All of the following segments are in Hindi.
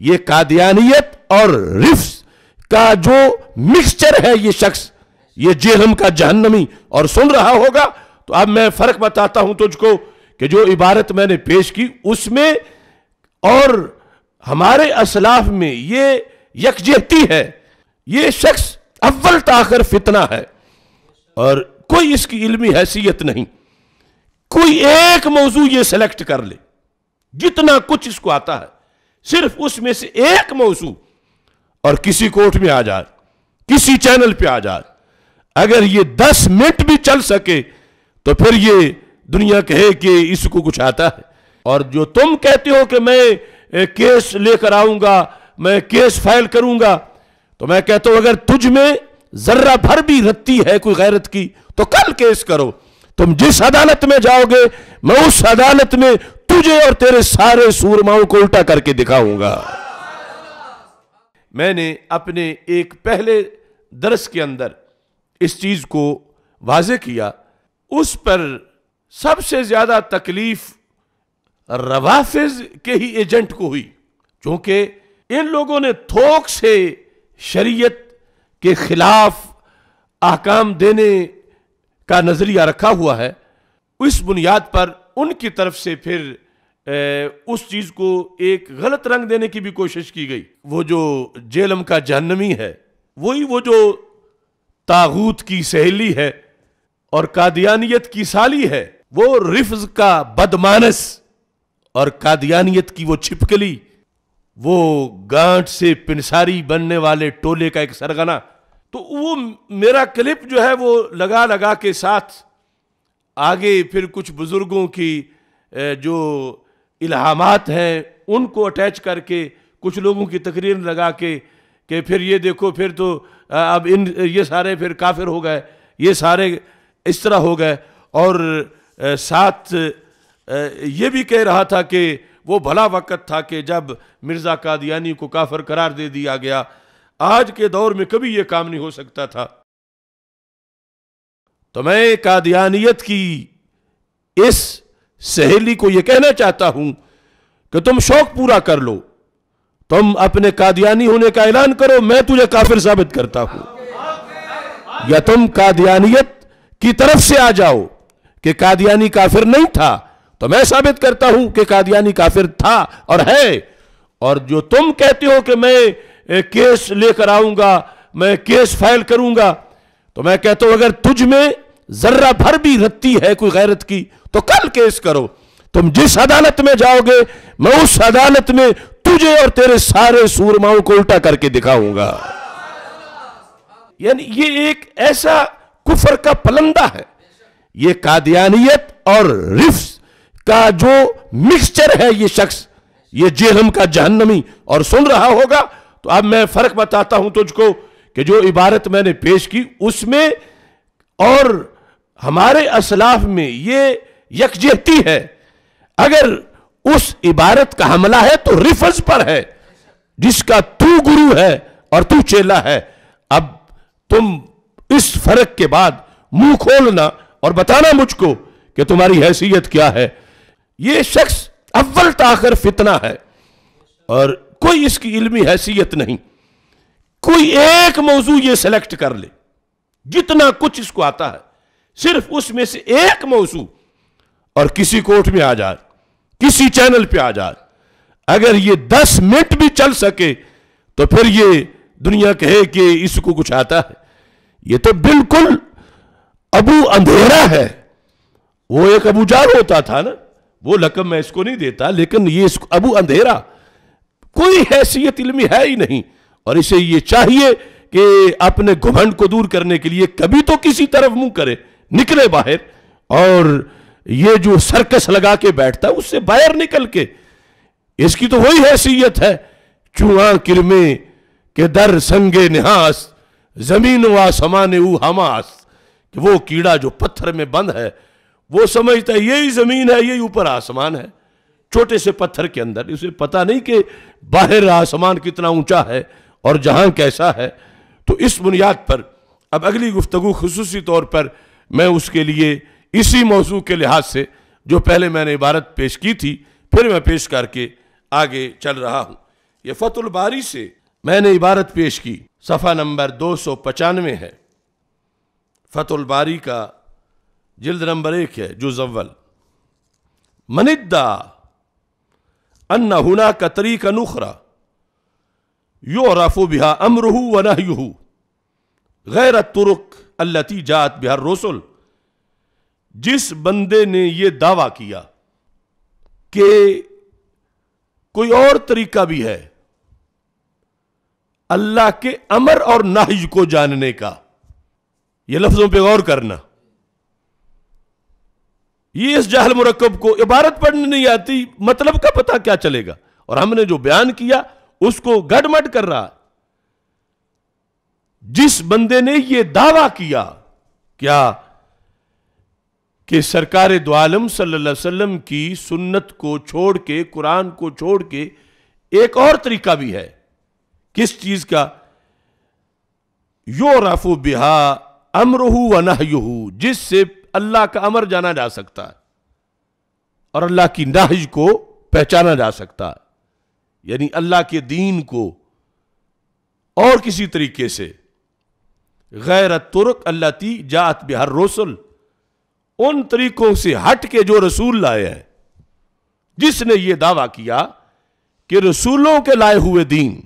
ये कादियानियत और रिफ्स का जो मिक्सचर है ये शख्स ये जेहम का जहन्नमी और सुन रहा होगा तो अब मैं फर्क बताता हूं तुझको कि जो इबारत मैंने पेश की उसमें और हमारे असलाफ में ये यकजहती है ये शख्स अव्वल ताखर फितना है और कोई इसकी इल्मी हैसियत नहीं कोई एक मौजू ये सेलेक्ट कर ले जितना कुछ इसको आता है सिर्फ उसमें से एक मौसू और किसी कोर्ट में आ जाए किसी चैनल पे आ जाए अगर ये दस मिनट भी चल सके तो फिर ये दुनिया कहे कि इसको कुछ आता है और जो तुम कहते हो कि मैं केस लेकर आऊंगा मैं केस फाइल करूंगा तो मैं कहता हूं अगर तुझ में जर्रा भर भी रत्ती है कोई गैरत की तो कल केस करो तुम जिस अदालत में जाओगे मैं उस अदालत में तुझे और तेरे सारे सूरमाओं को उल्टा करके दिखाऊंगा मैंने अपने एक पहले दरस के अंदर इस चीज को वाजे किया उस पर सबसे ज्यादा तकलीफ रवाफिज के ही एजेंट को हुई क्योंकि इन लोगों ने थोक से शरीयत के खिलाफ आकाम देने का नजरिया रखा हुआ है इस बुनियाद पर उनकी तरफ से फिर उस चीज को एक गलत रंग देने की भी कोशिश की गई वो जो जेलम का जहनवी है वही वो जो तागूत की सहेली है और कादियानियत की साली है वो रिफ्ज का बदमानस और कादियानियत की वो छिपकली वो गांठ से पिनसारी बनने वाले टोले का एक सरगना तो वो मेरा क्लिप जो है वो लगा लगा के साथ आगे फिर कुछ बुजुर्गों की जो इल्हामात हैं उनको अटैच करके कुछ लोगों की तकरीर लगा के कि फिर ये देखो फिर तो अब इन ये सारे फिर काफिर हो गए ये सारे इस तरह हो गए और साथ ये भी कह रहा था कि वो भला वक़्त था कि जब मिर्ज़ा कादियानी को काफिर करार दे दिया गया आज के दौर में कभी ये काम नहीं हो सकता था तो मैं कादियानियत की इस सहेली को यह कहना चाहता हूं कि तुम शौक पूरा कर लो तुम अपने कादियानी होने का ऐलान करो मैं तुझे काफिर साबित करता हूं या तुम कादियानियत की तरफ से आ जाओ कि कादियानी काफिर नहीं था तो मैं साबित करता हूं कि कादियानी काफिर था और है और जो तुम कहते हो कि मैं केस लेकर आऊंगा मैं केस फाइल करूंगा तो मैं कहता हूं अगर तुझ में जर्रा भर भी रत्ती है कोई गैरत की तो कल केस करो तुम जिस अदालत में जाओगे मैं उस अदालत में तुझे और तेरे सारे सूरमाओं को उल्टा करके दिखाऊंगा यानी ये एक ऐसा कुफर का पलंदा है ये कादियानियत और रिफ्स का जो मिक्सचर है ये शख्स ये जेहम का जहन्नमी और सुन रहा होगा तो अब मैं फर्क बताता हूं तुझको कि जो इबारत मैंने पेश की उसमें और हमारे असलाफ में ये यकजहती है अगर उस इबारत का हमला है तो रिफर्स पर है जिसका तू गुरु है और तू चेला है अब तुम इस फर्क के बाद मुंह खोलना और बताना मुझको कि तुम्हारी हैसियत क्या है यह शख्स अव्वल ताकर फितना है और कोई इसकी इल्मी हैसियत नहीं कोई एक मौजू ये सेलेक्ट कर ले जितना कुछ इसको आता है सिर्फ उसमें से एक मौजू और किसी कोर्ट में आ जाए किसी चैनल पे आ जाए अगर ये दस मिनट भी चल सके तो फिर ये दुनिया कहे कि इसको कुछ आता है ये तो बिल्कुल अबू अंधेरा है वो एक अबू जाल होता था ना वो लकम मैं इसको नहीं देता लेकिन ये इसको अबू अंधेरा कोई हैसियत इलमी है ही नहीं और इसे ये चाहिए कि अपने घुमंड को दूर करने के लिए कभी तो किसी तरफ मुंह करे निकले बाहर और ये जो सर्कस लगा के बैठता है उससे बाहर निकल के इसकी तो वही हैसियत है चूहा किरमे के दर संगे निहास जमीन व आसमान ऊ हमास कि वो कीड़ा जो पत्थर में बंद है वो समझता है यही जमीन है यही ऊपर आसमान है छोटे से पत्थर के अंदर उसे पता नहीं कि बाहर आसमान कितना ऊंचा है और जहां कैसा है तो इस बुनियाद पर अब अगली गुफ्तु खसूसी तौर पर मैं उसके लिए इसी मौजू के लिहाज से जो पहले मैंने इबारत पेश की थी फिर मैं पेश करके आगे चल रहा हूँ ये फतुलबारी से मैंने इबारत पेश की सफ़ा नंबर दो सौ पचानवे है फतुलबारी का जिल्द नंबर एक है जो जव्वल मनिदा अन्ना हुना कतरी का नुखरा यो रफो बिहा अमरहू व नहयू गैर तुरुक अल्लती जात बिहार रोसुल जिस बंदे ने यह दावा किया कि कोई और तरीका भी है अल्लाह के अमर और नाहज को जानने का यह लफ्जों पे गौर करना ये इस जहल मुरकब को इबारत पढ़ने नहीं आती मतलब का पता क्या चलेगा और हमने जो बयान किया उसको गडमड कर रहा जिस बंदे ने यह दावा किया क्या कि सरकार दो सल्लम की सुन्नत को छोड़ के कुरान को छोड़ के एक और तरीका भी है किस चीज का यो राफू बिहा अमरहू व नहयू जिससे अल्लाह का अमर जाना जा सकता है और अल्लाह की नाहज को पहचाना जा सकता है यानी अल्लाह के दीन को और किसी तरीके से गैर तुर्क अल्लाती जात बिहार रोसल उन तरीकों से हट के जो रसूल लाए हैं जिसने ये दावा किया कि रसूलों के लाए हुए दीन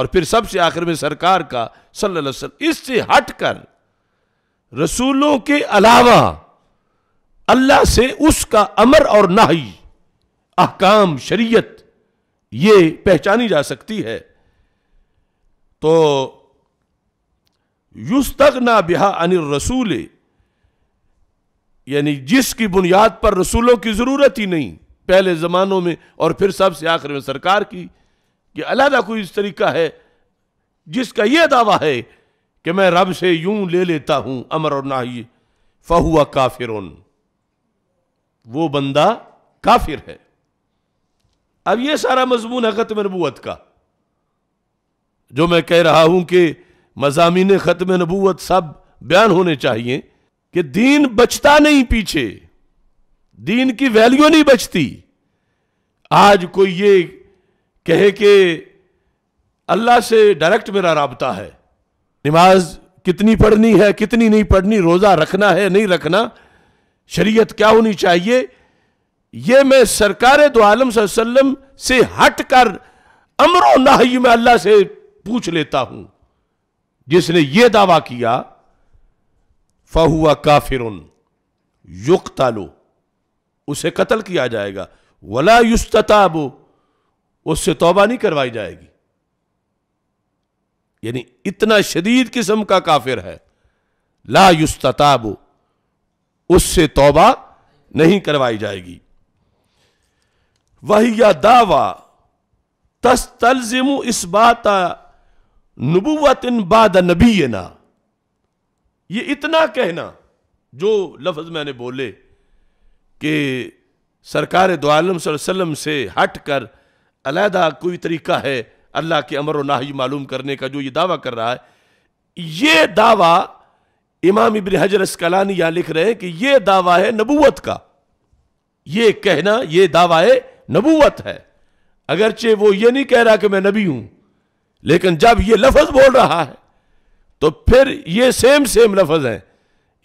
और फिर सबसे आखिर में सरकार का सल्लल्लाहु इससे हटकर रसूलों के अलावा अल्लाह से उसका अमर और नाही अहकाम शरीयत ये पहचानी जा सकती है तो युस्तगना बिहा अनिल रसूल यानी जिसकी बुनियाद पर रसूलों की ज़रूरत ही नहीं पहले ज़मानों में और फिर सबसे आखिर में सरकार की कि अलहदा कोई इस तरीका है जिसका यह दावा है कि मैं रब से यूं ले लेता हूं अमर और नाह फहुआ काफिर वो बंदा काफिर है अब ये सारा मजमून है ख़त्म नबूत का जो मैं कह रहा हूं कि मजामी ख़त्म नबूत सब बयान होने चाहिए कि दीन बचता नहीं पीछे दीन की वैल्यू नहीं बचती आज कोई ये कहे कि अल्लाह से डायरेक्ट मेरा रबता है नमाज कितनी पढ़नी है कितनी नहीं पढ़नी रोज़ा रखना है नहीं रखना शरीयत क्या होनी चाहिए यह मैं सरकार दो तो आलम सल्लम से हट कर अमरो नाही में अल्लाह से पूछ लेता हूं जिसने यह दावा किया फ़हुआ काफिर युक तालो उसे कत्ल किया जाएगा वला युस्तताब उससे तौबा नहीं करवाई जाएगी यानी इतना शदीद किस्म का काफिर है ला युस्तताब उससे तौबा नहीं करवाई जाएगी वही या दावा तस्तलजिम इस बात नबूवत बाद नबीना ये इतना कहना जो लफ्ज मैंने बोले कि सरकार दो आलम वसल्लम से हट कर अलहदा कोई तरीका है अल्लाह के अमर नाही मालूम करने का जो ये दावा कर रहा है ये दावा इमाम इबन हजर अस्कलानी यहां लिख रहे हैं कि ये दावा है नबूवत का ये कहना ये दावा है नबूवत है अगरचे वो ये नहीं कह रहा कि मैं नबी हूं लेकिन जब ये लफज बोल रहा है तो फिर ये सेम सेम लफज हैं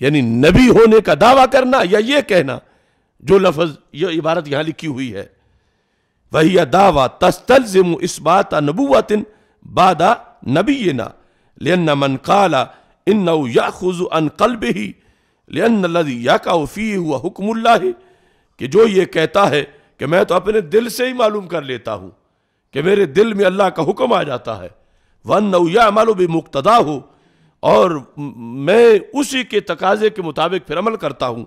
यानी नबी होने का दावा करना या ये कहना जो लफज ये इबारत यहां लिखी हुई है वही दावा तस्तल इस बात नबूतिन बादा नबी ना लेन मन काला इन खुज अन कल्ब ही लेन या का उफ़ी हुआ हुक्मुल्ला कि जो ये कहता है कि मैं तो अपने दिल से ही मालूम कर लेता हूं कि मेरे दिल में अल्लाह का हुक्म आ जाता है वन या मालूम मुक्तदा हो और मैं उसी के तकाजे के मुताबिक फिर अमल करता हूँ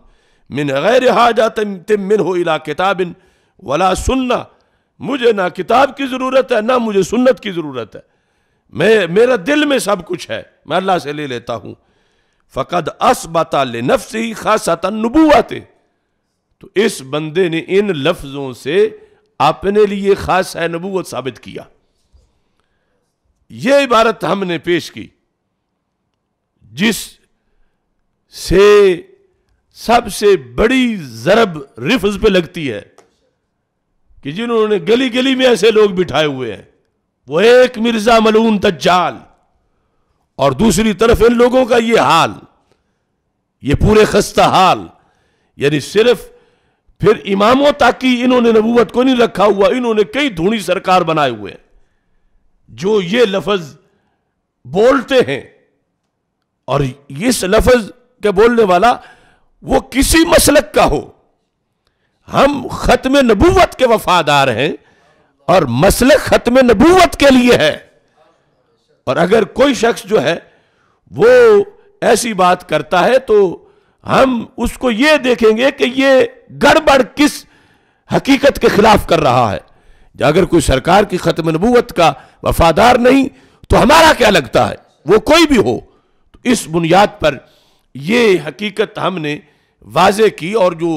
मिन गैर हाजा तम मिन हो इला किताबिन वला सुन्ना मुझे ना किताब की ज़रूरत है ना मुझे सुन्नत की ज़रूरत है मैं मेरा दिल में सब कुछ है मैं अल्लाह से ले लेता हूँ फ़कद अस ले नफ्स ही खासा नबूत तो इस बंदे ने इन लफ्ज़ों से अपने लिए खास है नबूत साबित किया ये इबारत हमने पेश की जिस से सबसे बड़ी जरब रिफ्ज पे लगती है कि जिन्होंने गली गली में ऐसे लोग बिठाए हुए हैं वो एक मिर्जा मलून तज्जाल और दूसरी तरफ इन लोगों का ये हाल ये पूरे खस्ता हाल यानी सिर्फ फिर इमामों तक इन्होंने नबूवत को नहीं रखा हुआ इन्होंने कई धूनी सरकार बनाए हुए हैं जो ये लफज बोलते हैं और इस लफज के बोलने वाला वो किसी मसलक का हो हम ख़त्म नबूवत के वफादार हैं और मसलक ख़त्म नबूवत के लिए है और अगर कोई शख्स जो है वो ऐसी बात करता है तो हम उसको ये देखेंगे कि ये गड़बड़ किस हकीकत के खिलाफ कर रहा है अगर कोई सरकार की ख़त्म नबूवत का वफादार नहीं तो हमारा क्या लगता है वो कोई भी हो इस बुनियाद पर यह हकीकत हमने वाज की और जो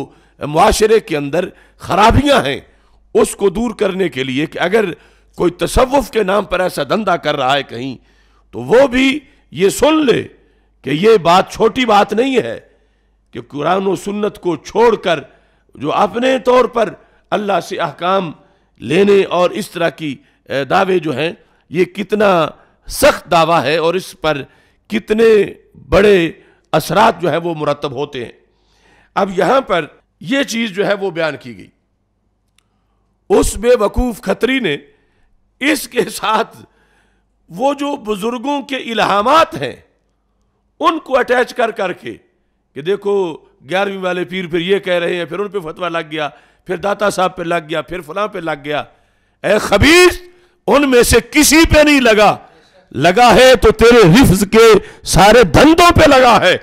माशरे के अंदर खराबियां हैं उसको दूर करने के लिए कि अगर कोई तसवुफ़ के नाम पर ऐसा धंधा कर रहा है कहीं तो वो भी ये सुन ले कि ये बात छोटी बात नहीं है कि कुरान और सुन्नत को छोड़कर जो अपने तौर पर अल्लाह से अहकाम लेने और इस तरह की दावे जो हैं ये कितना सख्त दावा है और इस पर कितने बड़े असरात जो है वो मुरतब होते हैं अब यहां पर यह चीज जो है वो बयान की गई उस बेवकूफ खतरी ने इसके साथ वो जो बुजुर्गों के इलाहामात हैं उनको अटैच कर करके कि देखो ग्यारहवीं वाले पीर फिर ये कह रहे हैं फिर उन पर फतवा लग गया फिर दाता साहब पे लग गया फिर फलां पे लग गया ए खबीस उनमें से किसी पे नहीं लगा लगा है तो तेरे हिफ्ज के सारे धंधों पे लगा है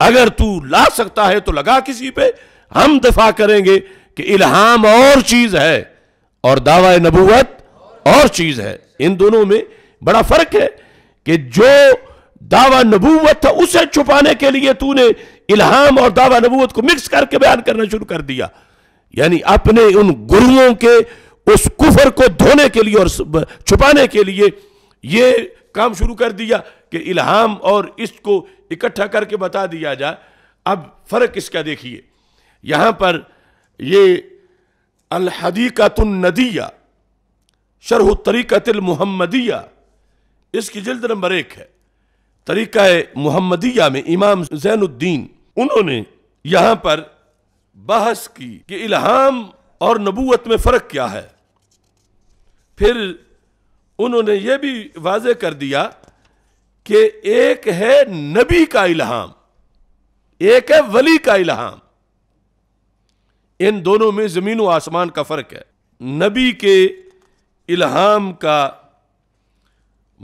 अगर तू ला सकता है तो लगा किसी पे हम दफा करेंगे कि इल्हाम और चीज है और दावा नबूवत और चीज है इन दोनों में बड़ा फर्क है कि जो दावा नबूवत था उसे छुपाने के लिए तूने इल्हाम और दावा नबूवत को मिक्स करके बयान करना शुरू कर दिया यानी अपने उन गुरुओं के उस कुफर को धोने के लिए और छुपाने के लिए ये काम शुरू कर दिया कि इल्हाम और इसको इकट्ठा करके बता दिया जाए अब फ़र्क इसका देखिए यहाँ पर ये अलहदीकतुलनदिया शरह तरीक़तमहमदिया इसकी जल्द नंबर एक है तरीक़ा मुहम्मदिया में इमाम जैनुद्दीन उन्होंने यहाँ पर बहस की कि इल्हाम और नबूत में फ़र्क क्या है फिर उन्होंने ये भी वाज कर दिया कि एक है नबी का इल्हाम एक है वली का इल्हाम इन दोनों में ज़मीन व आसमान का फ़र्क है नबी के इल्हाम का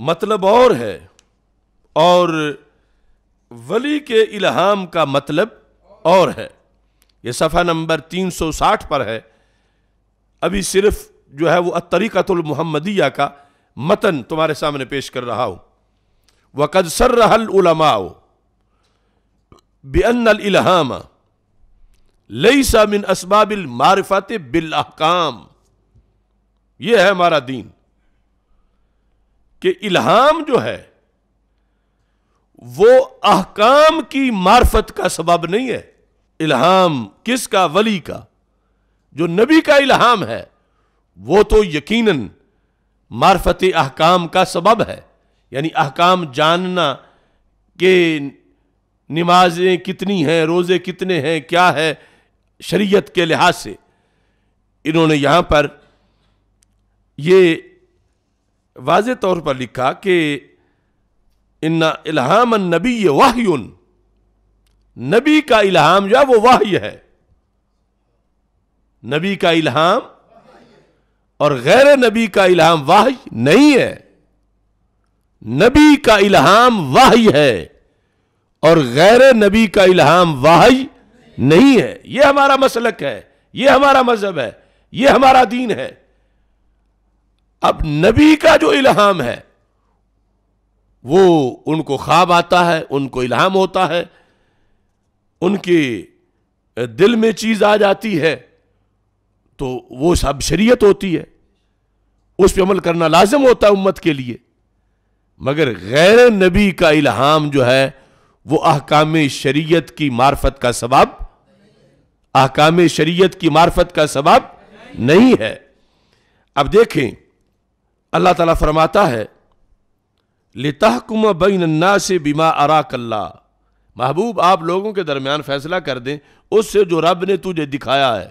मतलब और है और वली के इल्हाम का मतलब और है ये सफ़ा नंबर 360 पर है अभी सिर्फ जो है वो तरीक़तुल मुहम्मदिया का मतन तुम्हारे सामने पेश कर रहा हूं वकद रहल उलमाओ बेअन इलहाम लई सामिन असबाबिल मारफत बिल अहकाम यह है हमारा दीन कि इल्हाम जो है वो अहकाम की मार्फत का सबब नहीं है इल्हाम किसका वली का जो नबी का इल्हाम है वो तो यकीनन मार्फत अहकाम का सबब है यानी अहकाम जानना कि नमाजें कितनी हैं रोज़े कितने हैं क्या है शरीयत के लिहाज से इन्होंने यहाँ पर ये वाज तौर पर लिखा कि इन्ना इलाहाम नबी वाहयुन नबी का इलाहाम जो वो वाह्य है नबी का इलाहाम और गैर नबी का इलाहाम वाह नहीं है नबी का इलाहाम वाह है और गैर नबी का इल्हाम वाह नहीं है यह हमारा मसलक है यह हमारा मजहब है यह हमारा दीन है अब नबी का जो इलाहाम है वो उनको ख्वाब आता है उनको इल्हाम होता है उनके दिल में चीज आ जाती है तो वो सब शरीयत होती है उस पर अमल करना लाजम होता है उम्मत के लिए मगर गैर नबी का इल्हाम जो है वो अहकाम शरीयत की मार्फत का सबाब अहकाम शरीयत की मार्फत का सबाब नहीं है अब देखें अल्लाह ताला फरमाता है लिताहकुम बैनन्ना से बिमा कल्ला महबूब आप लोगों के दरमियान फैसला कर दें उससे जो रब ने तुझे दिखाया है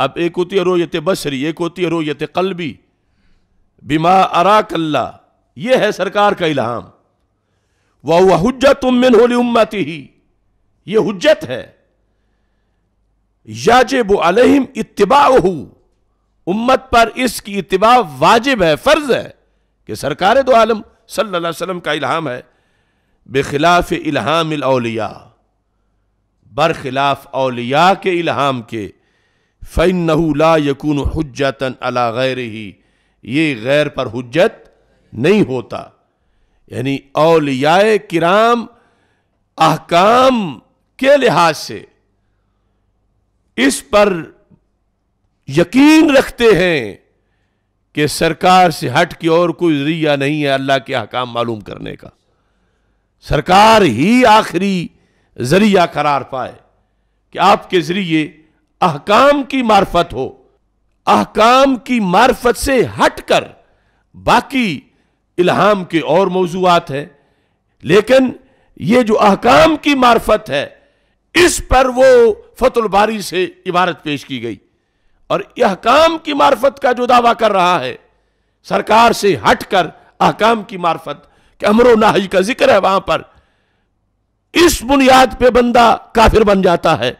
अब एक होती है रोयत बशरी एक होती है रोयत कलबी बिमा अरा कल्ला यह है सरकार का इल्हाम वह वह हजत उमिन होली उम्मती ही ये हजत है याजिब अलहिम इतबा उम्मत पर इसकी इतबा वाजिब है फ़र्ज़ है कि सरकार दो आलम सल्लल्लाहु अलैहि वसल्लम का इल्हाम है बेखिलाफ इलाहाम अलिया बरखिलाफ अलिया के इलाहाम के फ़ैन नहूला यकून हजतन अला गैर ही ये गैर पर हजत नहीं होता यानी अलियाए किराम अहकाम के लिहाज से इस पर यकीन रखते हैं कि सरकार से हट के और कोई जरिया नहीं है अल्लाह के अहकाम मालूम करने का सरकार ही आखिरी जरिया करार पाए कि आपके जरिए अहकाम की मार्फत हो अहकाम की मार्फत से हटकर बाकी इल्हाम के और मौजूद हैं लेकिन ये जो अहकाम की मार्फत है इस पर वो फतुलबारी से इबारत पेश की गई और अहकाम की मार्फत का जो दावा कर रहा है सरकार से हटकर अहकाम की मार्फत कि अमरो नाही का जिक्र है वहां पर इस बुनियाद पे बंदा काफिर बन जाता है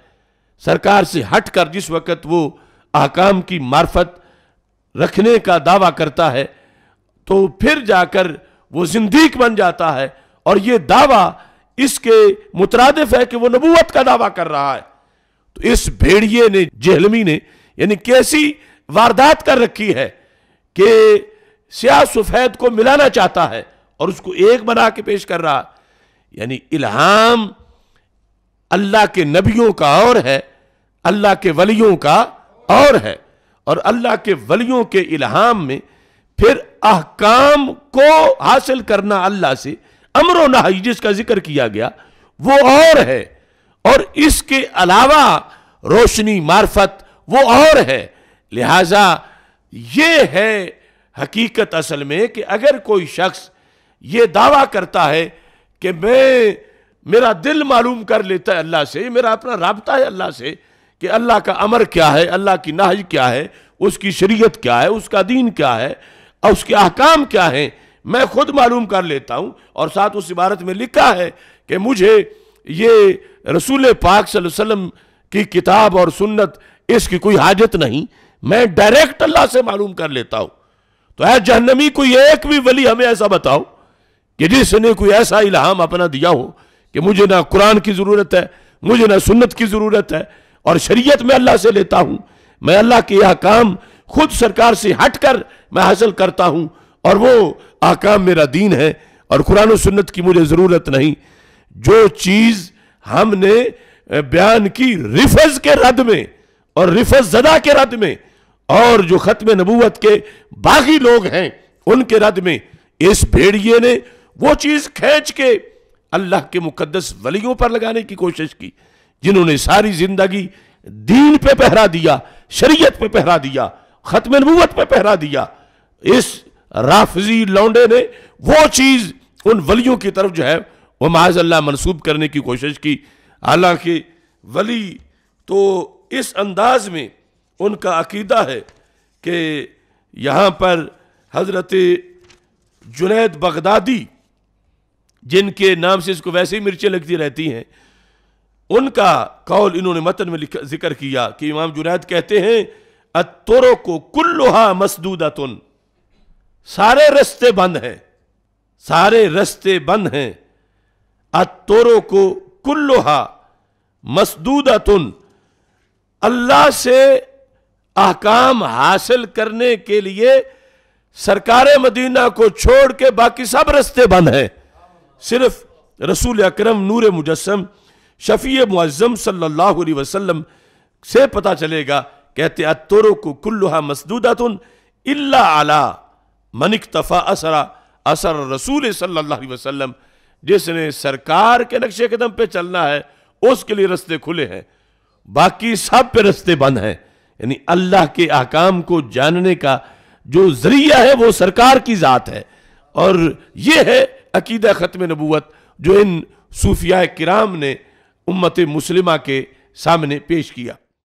सरकार से हटकर जिस वक्त वो आकाम की मार्फत रखने का दावा करता है तो फिर जाकर वो जिंदीक बन जाता है और ये दावा इसके मुतरदफ है कि वो नबूत का दावा कर रहा है तो इस भेड़िए ने जहलमी ने यानी कैसी वारदात कर रखी है कि सिया सफ़ेद को मिलाना चाहता है और उसको एक बना के पेश कर रहा यानी इल्हाम अल्लाह के नबियों का और है अल्लाह के वलियों का और है और अल्लाह के वलियों के इल्हाम में फिर अहकाम को हासिल करना अल्लाह से अमरो नही जिसका जिक्र किया गया वो और है और इसके अलावा रोशनी मार्फत वो और है लिहाजा ये है हकीकत असल में कि अगर कोई शख्स ये दावा करता है कि मैं मेरा दिल मालूम कर लेता है अल्लाह से मेरा अपना रबता है अल्लाह से कि अल्लाह का अमर क्या है अल्लाह की नाहज क्या है उसकी शरीयत क्या है उसका दीन क्या है और उसके अहकाम क्या हैं मैं खुद मालूम कर लेता हूँ और साथ उस इबारत में लिखा है कि मुझे ये रसूल पाक सल्लम की किताब और सुन्नत इसकी कोई हाजत नहीं मैं डायरेक्ट अल्लाह से मालूम कर लेता हूँ तो ऐ जहनमी कोई एक भी वली हमें ऐसा बताओ कि जिसने कोई ऐसा इलाहाम अपना दिया हो कि मुझे ना कुरान की ज़रूरत है मुझे ना सुन्नत की ज़रूरत है और शरीयत में अल्लाह से लेता हूं मैं अल्लाह के काम खुद सरकार से हट कर मैं हासिल करता हूं और वो आकाम मेरा दीन है और कुरान सुन्नत की मुझे ज़रूरत नहीं जो चीज़ हमने बयान की रिफज के रद में और रिफज जदा के रद में और जो ख़त्म नबूत के बाकी लोग हैं उनके रद में इस भेड़िए ने वो चीज़ खींच के अल्लाह के मुकदस वलियों पर लगाने की कोशिश की जिन्होंने सारी जिंदगी दीन पे पहरा दिया शरीयत पे पहरा दिया खत्म नबूत पे पहरा दिया इस राफजी लौंडे ने वो चीज़ उन वलियों की तरफ जो है वह माजल्ला मनसूब करने की कोशिश की हालांकि वली तो इस अंदाज में उनका अकीदा है कि यहां पर हज़रत जुनैद बगदादी जिनके नाम से इसको वैसे ही मिर्चें लगती रहती हैं उनका कौल इन्होंने मतन में जिक्र किया कि इमाम जुनैद कहते हैं अतोरों को कुल्लोहा मसदूदतुन सारे रस्ते बंद हैं सारे रस्ते बंद हैं अतोरों को कुल्लोहा मसदूदतुन अल्लाह से अहकाम हासिल करने के लिए सरकार मदीना को छोड़ के बाकी सब रस्ते बंद हैं सिर्फ रसूल अक्रम नूर मुजस्म शफी मुआजम सल्ला वसम से पता चलेगा कहते अतरों को कुल्लुहा तुन इल्ला आला मनिक तफ़ा असरा असर रसूल सल्ला वसम जिसने सरकार के नक्शे कदम पे चलना है उसके लिए रस्ते खुले हैं बाकी सब पे रस्ते बंद हैं यानी अल्लाह के आकाम को जानने का जो जरिया है वो सरकार की ज़ात है और ये है अकीदा ख़त्म नबूत जो इन सूफिया कराम ने उम्मत मुस्लिमा के सामने पेश किया